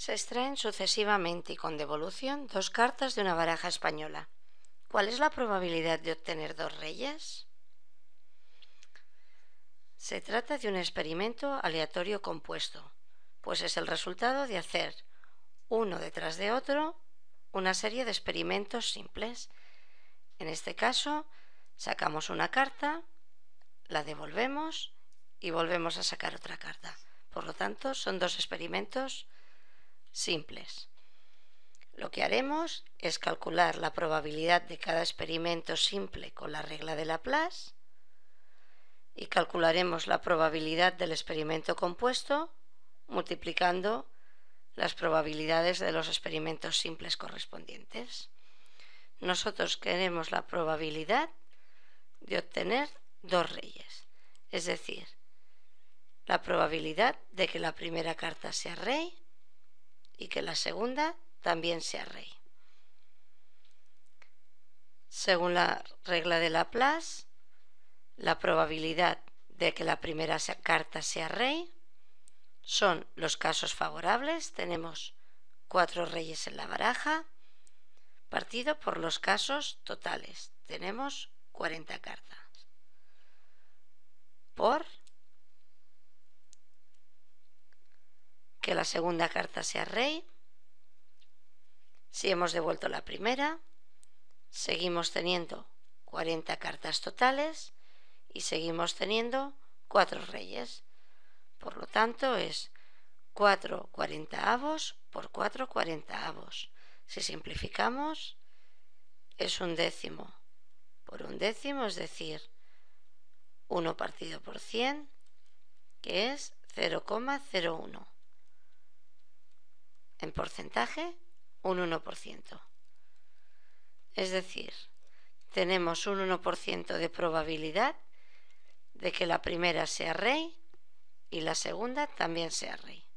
Se extraen sucesivamente y con devolución dos cartas de una baraja española. ¿Cuál es la probabilidad de obtener dos reyes? Se trata de un experimento aleatorio compuesto, pues es el resultado de hacer, uno detrás de otro, una serie de experimentos simples. En este caso, sacamos una carta, la devolvemos y volvemos a sacar otra carta. Por lo tanto, son dos experimentos simples. Lo que haremos es calcular la probabilidad de cada experimento simple con la regla de Laplace y calcularemos la probabilidad del experimento compuesto multiplicando las probabilidades de los experimentos simples correspondientes. Nosotros queremos la probabilidad de obtener dos reyes, es decir, la probabilidad de que la primera carta sea rey y que la segunda también sea rey. Según la regla de Laplace, la probabilidad de que la primera carta sea rey son los casos favorables. Tenemos cuatro reyes en la baraja, partido por los casos totales. Tenemos 40 cartas. que la segunda carta sea rey. Si hemos devuelto la primera, seguimos teniendo 40 cartas totales y seguimos teniendo 4 reyes. Por lo tanto, es 4 40 avos por 4 40 avos. Si simplificamos, es un décimo por un décimo, es decir, 1 partido por 100, que es 0,01 en porcentaje un 1%. Es decir, tenemos un 1% de probabilidad de que la primera sea rey y la segunda también sea rey.